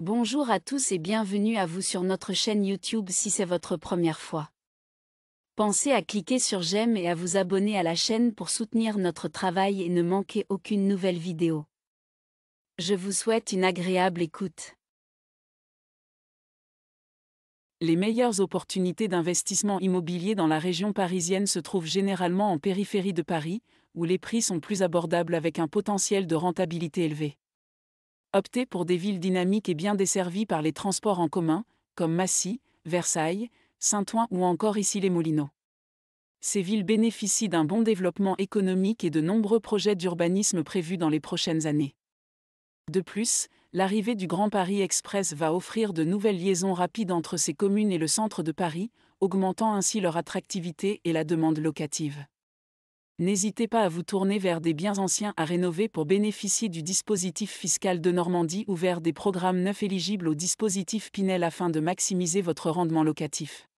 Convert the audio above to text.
Bonjour à tous et bienvenue à vous sur notre chaîne YouTube si c'est votre première fois. Pensez à cliquer sur j'aime et à vous abonner à la chaîne pour soutenir notre travail et ne manquer aucune nouvelle vidéo. Je vous souhaite une agréable écoute. Les meilleures opportunités d'investissement immobilier dans la région parisienne se trouvent généralement en périphérie de Paris, où les prix sont plus abordables avec un potentiel de rentabilité élevé. Optez pour des villes dynamiques et bien desservies par les transports en commun, comme Massy, Versailles, Saint-Ouen ou encore ici les Moulineaux. Ces villes bénéficient d'un bon développement économique et de nombreux projets d'urbanisme prévus dans les prochaines années. De plus, l'arrivée du Grand Paris Express va offrir de nouvelles liaisons rapides entre ces communes et le centre de Paris, augmentant ainsi leur attractivité et la demande locative. N'hésitez pas à vous tourner vers des biens anciens à rénover pour bénéficier du dispositif fiscal de Normandie ou vers des programmes neufs éligibles au dispositif Pinel afin de maximiser votre rendement locatif.